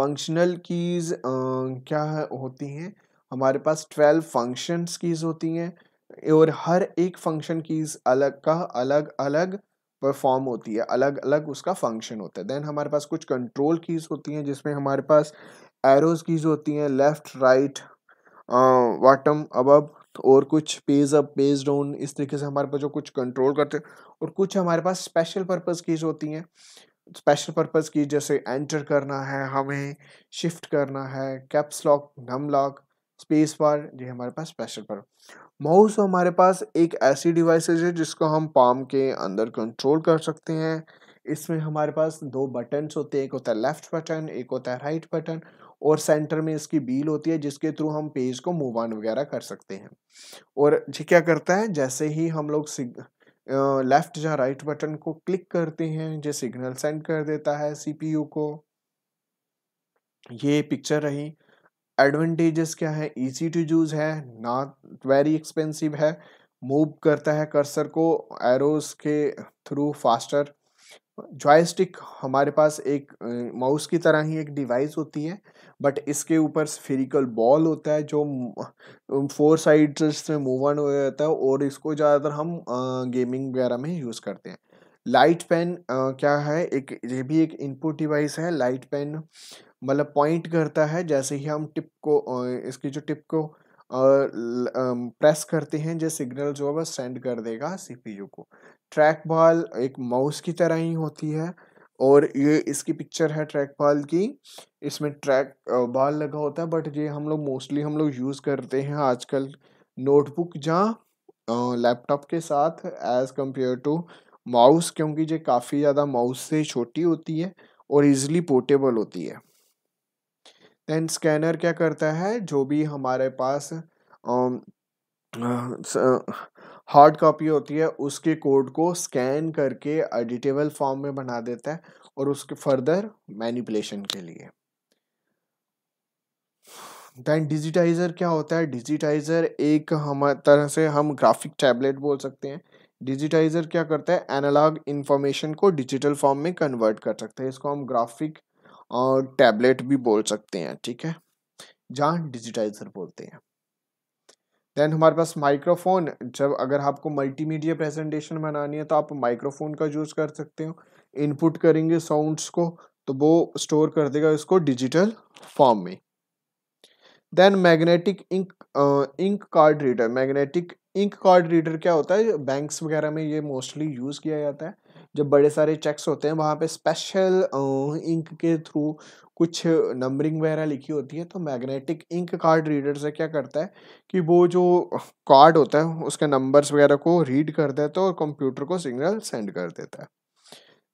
फंक्शनल कीज क्या होती हैं हमारे पास ट्वेल्व फंक्शंस कीज होती हैं और हर एक फंक्शन कीज अलग का अलग अलग परफॉर्म होती है अलग अलग उसका फंक्शन होता है देन हमारे पास कुछ कंट्रोल कीज़ होती हैं जिसमें हमारे पास एरोज कीज़ होती हैं लेफ़्ट राइट वाटम अबब और कुछ पेज अप पेज डाउन इस तरीके से हमारे पास जो कुछ कंट्रोल करते हैं और कुछ हमारे पास स्पेशल पर्पज़ कीज होती हैं स्पेशल पर्पज़ की जैसे एंटर करना है हमें शिफ्ट करना है caps lock num lock space bar ये हमारे पास स्पेशल बार माउस हमारे पास एक ऐसी डिवाइस है जिसको हम पाम के अंदर कंट्रोल कर सकते हैं इसमें हमारे पास दो बटन होते हैं एक होता है लेफ्ट बटन एक होता है राइट बटन और सेंटर में इसकी बील होती है जिसके थ्रू हम पेज को मूव ऑन वगैरह कर सकते हैं और ये क्या करता है जैसे ही हम लोग लेफ्ट या राइट बटन को क्लिक करते हैं जो सिग्नल सेंड कर देता है सीपीयू को ये पिक्चर रही एडवांटेजेस क्या है इजी टू यूज़ है नॉट वेरी एक्सपेंसिव है मूव करता है कर्सर को एरोस के थ्रू फास्टर जॉयस्टिक हमारे पास एक माउस की तरह ही एक डिवाइस होती है बट इसके ऊपर स्फेरिकल बॉल होता है जो फोर साइड से मूव ऑन हो जाता है और इसको ज़्यादातर हम गेमिंग वगैरह में यूज़ करते हैं लाइट पेन क्या है एक ये भी एक इनपुट डिवाइस है लाइट पेन मतलब पॉइंट करता है जैसे ही हम टिप को इसकी जो टिप को प्रेस करते हैं जो सिग्नल जो है वह सेंड कर देगा सीपीयू को ट्रैक बॉल एक माउस की तरह ही होती है और ये इसकी पिक्चर है ट्रैक बॉल की इसमें ट्रैक बॉल लगा होता है बट ये हम लोग मोस्टली हम लोग यूज़ करते हैं आजकल नोटबुक या लैपटॉप के साथ एज़ कम्पेयर टू माउस क्योंकि ये काफ़ी ज़्यादा माउस से छोटी होती है और इजीली पोर्टेबल होती है देन स्कैनर क्या करता है जो भी हमारे पास हार्ड कॉपी होती है उसके कोड को स्कैन करके एडिटेबल फॉर्म में बना देता है और उसके फर्दर मैनिपुलेशन के लिए देन डिजिटाइज़र क्या होता है डिजिटाइज़र एक हम तरह से हम ग्राफिक टैबलेट बोल सकते हैं डिजिटाइज़र क्या करता है एनालॉग इन्फॉर्मेशन को डिजिटल फॉर्म में कन्वर्ट कर सकते हैं इसको हम ग्राफिक और टैबलेट भी बोल सकते हैं ठीक है जहाँ डिजिटाइजर बोलते हैं देन हमारे पास माइक्रोफोन जब अगर आपको मल्टीमीडिया प्रेजेंटेशन बनानी है तो आप माइक्रोफोन का यूज़ कर सकते हो इनपुट करेंगे साउंड्स को तो वो स्टोर कर देगा इसको डिजिटल फॉर्म में then magnetic ink ink card reader magnetic ink card reader क्या होता है बैंक्स वगैरह में ये मोस्टली यूज़ किया जाता है जब बड़े सारे चेक्स होते हैं वहाँ पे स्पेशल इंक के थ्रू कुछ नंबरिंग वगैरह लिखी होती है तो मैग्नेटिक इंक कार्ड रीडर से क्या करता है कि वो जो कार्ड होता है उसके नंबर्स वगैरह को रीड तो कर देता है और कंप्यूटर को सिग्नल सेंड कर देता है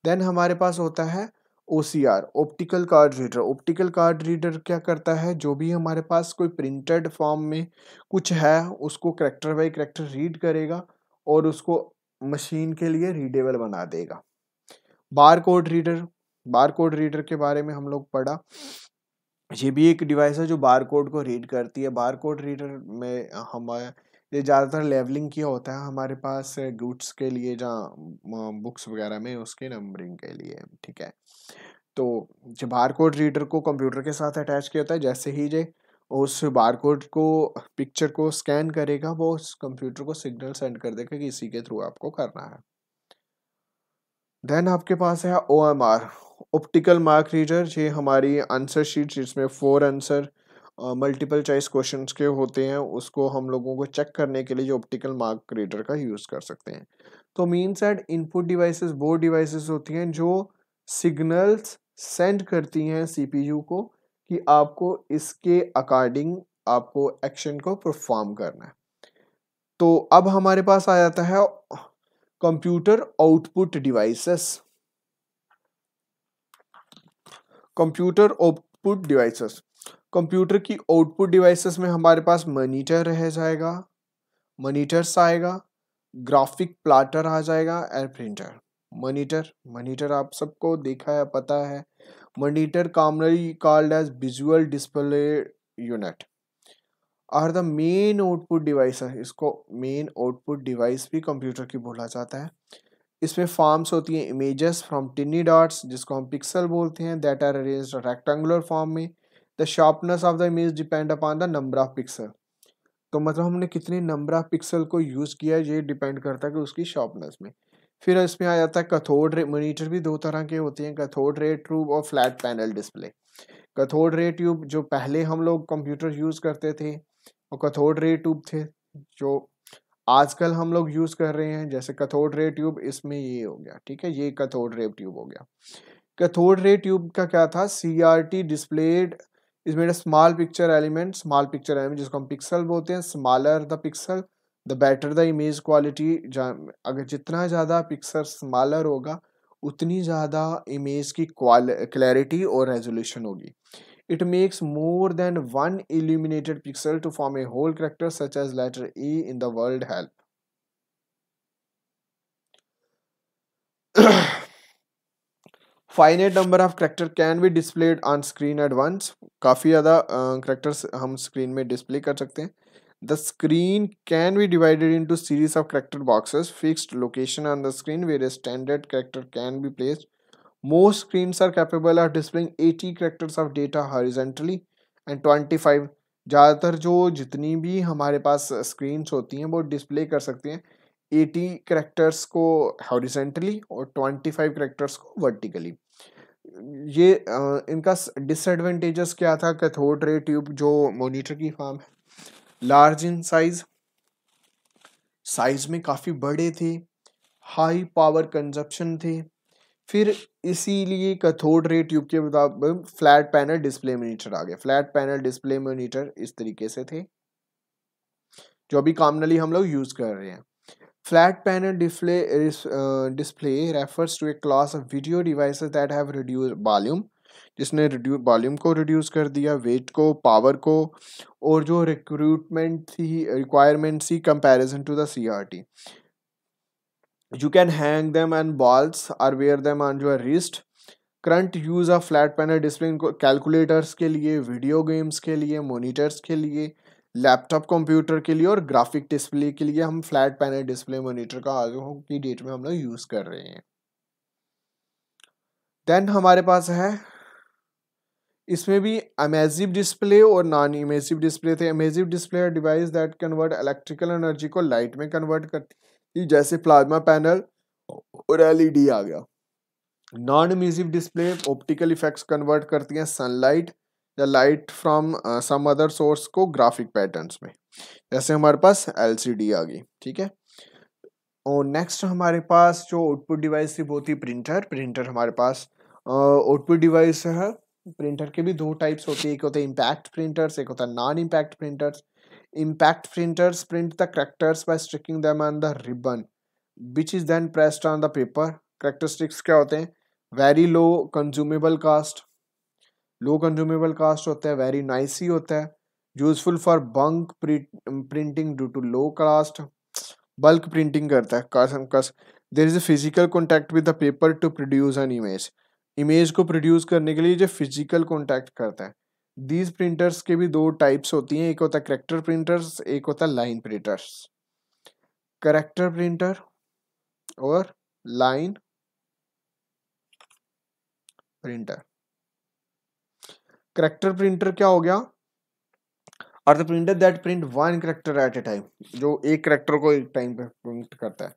देन हमारे पास होता है O C R optical card reader optical card reader क्या करता है जो भी हमारे पास कोई प्रिंटेड फॉर्म में कुछ है उसको करेक्टर बाई करेक्टर रीड करेगा और उसको मशीन के लिए रीडेबल बना देगा bar code reader bar code reader के बारे में हम लोग पढ़ा ये भी एक डिवाइस है जो बार कोड को रीड करती है बार कोड रीडर में हम ये ज़्यादातर लेवलिंग किया होता है हमारे पास गुड्स के लिए जहाँ बुक्स वगैरह में उसके नंबरिंग के लिए ठीक है तो जो बार कोड रीडर को कंप्यूटर के साथ अटैच किया होता है जैसे ही ये उस बारकोड को पिक्चर को स्कैन करेगा वो उस कंप्यूटर को सिग्नल सेंड कर देगा कि इसी के थ्रू आपको करना है देन आपके पास है O M R optical mark reader ये हमारी आंसर शीट जिसमें four answer multiple choice questions के होते हैं उसको हम लोगों को चेक करने के लिए जो ऑप्टिकल मार्क रीडर का यूज़ कर सकते हैं तो मीन्स एट इनपुट डिवाइसेस वो डिवाइसेस होती हैं जो सिग्नल्स सेंड करती हैं सीपीयू को कि आपको इसके अकॉर्डिंग आपको एक्शन को परफॉर्म करना है तो अब हमारे पास आ जाता है computer output devices computer output devices computer की आउटपुट डिवाइसेस में हमारे पास मॉनिटर रह जाएगा मॉनिटर्स आएगा ग्राफिक प्लाटर आ जाएगा एयर प्रिंटर मॉनिटर मॉनिटर आप सबको देखा है पता है monitor commonly called as visual display unit और द मेन आउटपुट डिवाइस है इसको मेन आउटपुट डिवाइस भी कंप्यूटर की बोला जाता है इसमें फॉर्म्स होती हैं इमेजेस फ्रॉम टिनी डॉट्स जिसको हम पिक्सल बोलते हैं that are arrange rectangular form में the sharpness of the image depend upon the number of pixel तो मतलब हमने कितने नंबर ऑफ पिक्सल को यूज़ किया है ये डिपेंड करता है कि उसकी शार्पनेस में फिर इसमें आ जाता है कथोड रे मोनीटर भी दो तरह के होते हैं कथोड रे ट्यूब और flat panel display कथोड ray tube जो पहले हम लोग कंप्यूटर यूज़ करते थे और कथोड रे ट्यूब थे जो आजकल हम लोग यूज़ कर रहे हैं जैसे कथोड रे ट्यूब इसमें ये हो गया ठीक है ये कथोड रे ट्यूब हो गया कथोड रे ट्यूब का क्या था सी आर टी डिस्प्लेड इसमें small picture element small picture element जिसको हम पिक्सल बोलते हैं smaller the pixel the better the image quality अगर जितना ज़्यादा पिक्सर स्मॉलर होगा उतनी ज़्यादा इमेज की क्लैरिटी और रेजोल्यूशन होगी it makes more than one illuminated pixel to form a whole character such as letter A in the world help. Finite number of character can be displayed on screen at once काफ़ी ज़्यादा characters हम screen में display कर सकते हैं The screen can be divided into series of character boxes, fixed location on the screen where a standard character can be placed. Most screens are capable of displaying 80 characters of data horizontally and 25. ज़्यादातर जो जितनी भी हमारे पास screens होती हैं वो display कर सकती हैं 80 करेक्टर्स को हॉरिजेंटली और 25 करेक्टर्स को वर्टिकली ये आ, इनका डिसएडवेंटेजेस क्या था कैथोड रे ट्यूब जो मोनीटर की फार्म है लार्ज इन साइज साइज में काफ़ी बड़े थे हाई पावर कंजप्शन थे फिर इसीलिए कथोड रे ट्यूब के मुताबिक फ्लैट पैनल डिस्प्ले मोनीटर आ गए फ्लैट पैनल डिस्प्ले मोनीटर इस तरीके से थे जो अभी कॉमनली हम लोग यूज़ कर रहे हैं flat panel display display refers to a class of video device that have reduce volume जिसने reduce वॉल्यूम को रिड्यूस कर दिया वेट को पावर को और जो रिक्रूटमेंट थी रिक्वायरमेंट थी comparison to the T you can hang them on walls or wear them on your wrist current use of flat panel display calculators के लिए वीडियो गेम्स के लिए मोनीटर्स के लिए लैपटॉप कंप्यूटर के लिए और ग्राफिक डिस्प्ले के लिए हम फ्लैट पैनल डिस्प्ले मोनीटर का आज की डेट में हम लोग यूज़ कर रहे हैं देन हमारे पास है इसमें भी अमेजिव डिस्प्ले और नॉन इमेजिव डिस्प्ले थे emissive display device that convert electrical energy को लाइट में कन्वर्ट करती जैसे प्लाज्मा पैनल और एलईडी आ गया non emissive display optical effects convert करती हैं सनलाइट या light from some other source को ग्राफिक पैटर्न्स में जैसे हमारे पास एलसीडी आ गई ठीक है और नेक्स्ट हमारे पास जो आउटपुट डिवाइस थी वो थी प्रिंटर प्रिंटर हमारे पास आउटपुट uh, डिवाइस है प्रिंटर के भी दो टाइप्स होते हैं एक होता है इम्पैक्ट प्रिंटर्स एक होता है non impact printers impact printers print the characters by striking them on the ribbon which is then pressed on the paper characteristics क्या होते हैं very low consumable cost low consumable cost होता है very noisy होता है useful for bulk printing due to low cost bulk printing करता है there is a physical contact with the paper to produce an image image को produce करने के लिए जो फिजिकल कॉन्टैक्ट करता है दीज प्रिंटर्स के भी दो टाइप्स होती हैं एक होता है करेक्टर प्रिंटर्स एक होता है लाइन प्रिंटर्स करेक्टर प्रिंटर और लाइन प्रिंटर करेक्टर प्रिंटर क्या हो गया और the printer that print one character at a time जो एक करेक्टर को एक टाइम पे प्रिंट करता है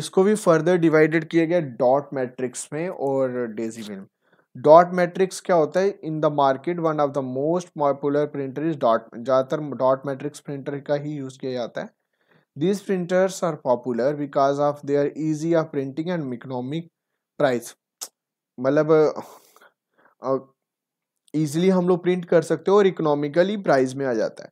इसको भी फर्दर डिवाइडेड किया गया डॉट मैट्रिक्स में और डेजी में डॉट मैट्रिक्स क्या होता है in the market one of the most popular printer is dot ज़्यादातर डॉट मैट्रिक्स प्रिंटर का ही यूज़ किया जाता है printers are popular because of they are easy of printing and economic price मतलब ईजिली हम लोग प्रिंट कर सकते हो और इकोनॉमिकली प्राइस में आ जाता है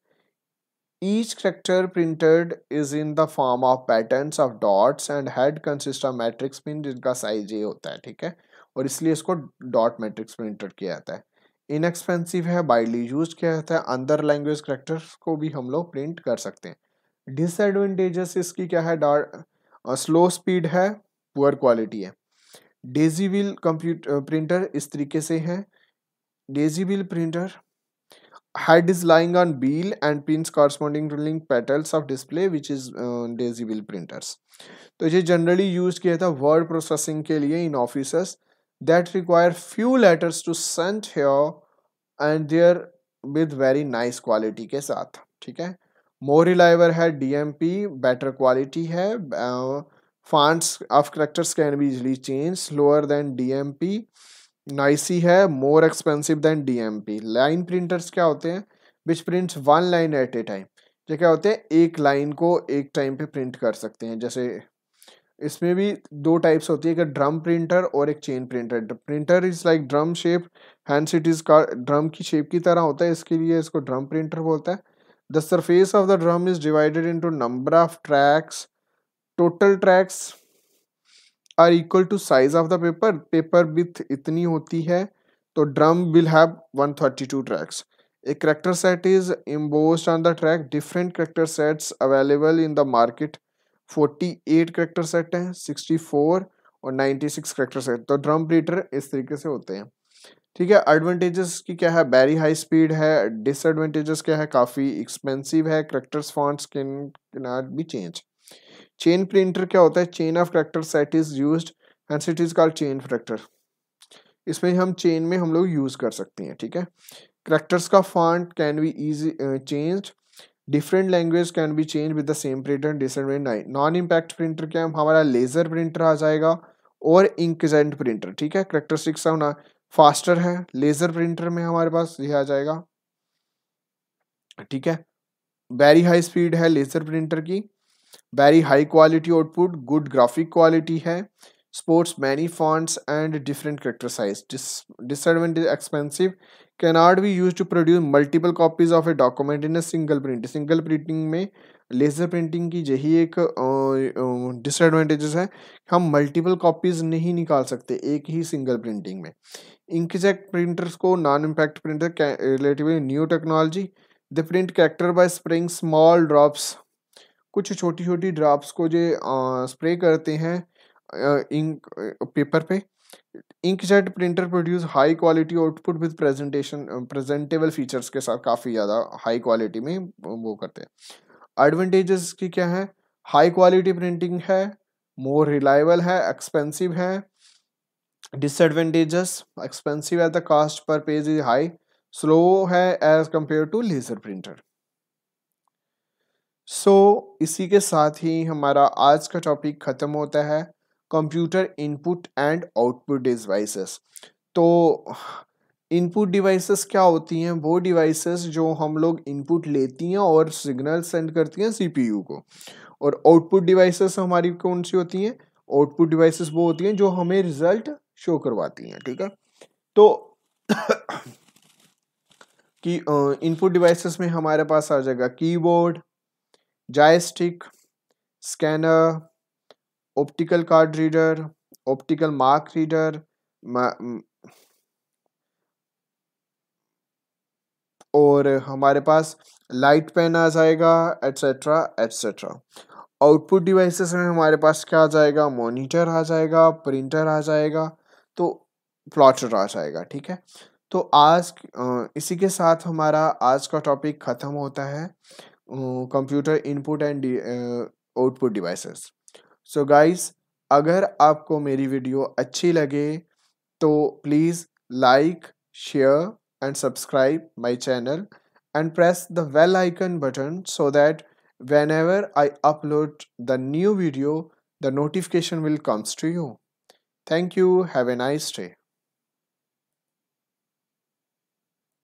Each character printed is in the form of patterns of dots and head consist of matrix pin जिनका साइज ये होता है ठीक है और इसलिए इसको डॉट मैट्रिक्स प्रिंटेड किया जाता है इनएक्सपेंसिव है बाइडली यूज किया जाता है अंदर लैंग्वेज करेक्टर्स को भी हम लोग प्रिंट कर सकते हैं डिसएडवेंटेजेस इसकी क्या है स्लो स्पीड है पुअर क्वालिटी है डेजीविल कंप्यूटर प्रिंटर इस तरीके से है daisy printer head is lying on beel and pins corresponding to link petals of display which is uh, daisy wheel printers तो ये जनरली यूज किया था वर्ड प्रोसेसिंग के लिए in offices that require few letters to sent here and there with very nice quality के साथ ठीक है मोर रिलायबल है डीएमपी बेटर क्वालिटी है fonts of characters can be easily change slower than DMP एम noisy है more expensive than DMP line printers क्या होते हैं which prints one line at a time जो क्या होते हैं एक लाइन को एक टाइम पे प्रिंट कर सकते हैं जैसे इसमें भी दो टाइप्स होती है एक ड्रम प्रिंटर और एक chain printer printer is like drum shape hand is का ड्रम की शेप की तरह होता है इसके लिए इसको ड्रम प्रिंटर बोलता है the surface of the drum is divided into number of tracks total tracks are equal to size of the paper paper width इतनी होती है तो drum will have 132 tracks a character set is embossed on the track different character sets available in the market 48 character set है 64 और 96 character set तो drum breeder इस तरीके से होते हैं ठीक है एडवांटेजेस की क्या है वेरी हाई स्पीड है डिसएडवांटेजेस क्या है काफ़ी एक्सपेंसिव है characters fonts can not be change chain printer क्या होता है chain of character set is use and it is called chain character इसमें हम चेन में हम लोग यूज कर सकते हैं ठीक है करेक्टर्स का font can be easy change different language can be change with the same printer nine non impact printer क्या है हमारा लेजर प्रिंटर आ जाएगा और इंकजेंट प्रिंटर ठीक है करेक्टर सिक्स होना फास्टर है लेजर प्रिंटर में हमारे पास ये आ जाएगा ठीक है वेरी हाई स्पीड है लेजर प्रिंटर की very high quality output good graphic quality है supports many fonts and different character size disadvantage expensive cannot be use to produce multiple copies of a document in a single print single printing में laser printing की यही एक disadvantages है हम multiple copies नहीं निकाल सकते एक ही सिंगल प्रिंटिंग में इंकजेक्ट प्रिंटर्स को non impact printer relatively new technology the print character by spring small drops कुछ छोटी छोटी ड्राफ्ट्स को जो स्प्रे करते हैं इंक पेपर पे ink jet printer produce high quality output with presentation presentable features के साथ काफ़ी ज़्यादा हाई क्वालिटी में वो करते हैं एडवांटेजेस की क्या है हाई क्वालिटी प्रिंटिंग है मोर रिलायबल है एक्सपेंसिव है disadvantages expensive at the cost per page is high slow है as compare to laser printer so so, इसी के साथ ही हमारा आज का टॉपिक ख़त्म होता है computer input and output devices तो इनपुट डिवाइसेस क्या होती हैं वो डिवाइसेस जो हम लोग इनपुट लेती हैं और सिग्नल सेंड करती हैं सीपीयू को और आउटपुट डिवाइसेस हमारी कौन सी होती हैं आउटपुट डिवाइसेस वो होती हैं जो हमें रिजल्ट शो करवाती हैं ठीक है तो कि इनपुट डिवाइसेस में हमारे पास आ जाएगा keyboard joystick scanner optical card reader optical mark reader और हमारे पास लाइट पेन आ जाएगा एट्सेट्रा एट्सेट्रा आउटपुट डिवाइसेस में हमारे पास क्या आ जाएगा मॉनिटर आ जाएगा प्रिंटर आ जाएगा तो प्लॉटर आ जाएगा ठीक है तो आज इसी के साथ हमारा आज का टॉपिक ख़त्म होता है computer input and output devices so guys अगर आपको मेरी वीडियो अच्छी लगे तो please like share and subscribe my channel and press the bell icon button so that whenever I upload the new video the notification will comes to you thank you have a nice day